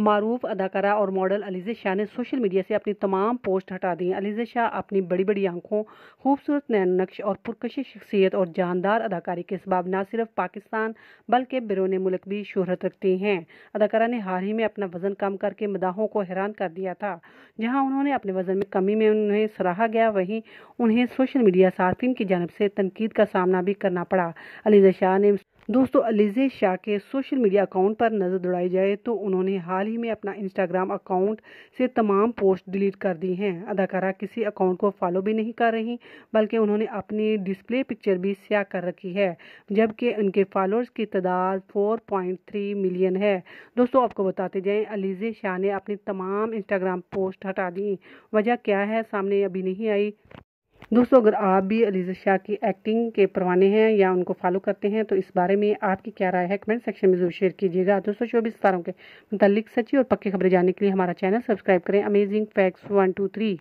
मारूफ अदाकारा और मॉडल अलीज़ शाह ने सोशल मीडिया से अपनी तमाम पोस्ट हटा दी अलीजे शाह अपनी बड़ी बड़ी आंखों खूबसूरत नैन नक्श और पुरकश शख्सियत और जानदार अदाकारी के सबाब न सिर्फ पाकिस्तान बल्कि बिरोने मुल्क भी शोहरत रखती हैं अदाकारा ने हाल ही में अपना वज़न कम करके मदाहों को हैरान कर दिया था जहाँ उन्होंने अपने वज़न में कमी में उन्हें सराहा गया वहीं उन्हें सोशल मीडिया सार्फिन की जानब से तनकीद का सामना भी करना पड़ा अलीजे शाह ने दोस्तों अलीजे शाह के सोशल मीडिया अकाउंट पर नज़र दौड़ाई जाए तो उन्होंने हाल ही में अपना इंस्टाग्राम अकाउंट से तमाम पोस्ट डिलीट कर दी हैं अदाकारा किसी अकाउंट को फॉलो भी नहीं कर रही बल्कि उन्होंने अपनी डिस्प्ले पिक्चर भी स्या कर रखी है जबकि उनके फॉलोअर्स की तादाद 4.3 मिलियन है दोस्तों आपको बताते जाएँ अलीजे शाह ने अपनी तमाम इंस्टाग्राम पोस्ट हटा दी वजह क्या है सामने अभी नहीं आई दोस्तों अगर आप भी अलीजा शाह की एक्टिंग के परवाने हैं या उनको फॉलो करते हैं तो इस बारे में आपकी क्या राय है कमेंट सेक्शन में जरूर शेयर कीजिएगा दोस्तों चौबीस तारों के मतलब सच्ची और पक्की खबरें जानने के लिए हमारा चैनल सब्सक्राइब करें amazing facts one two three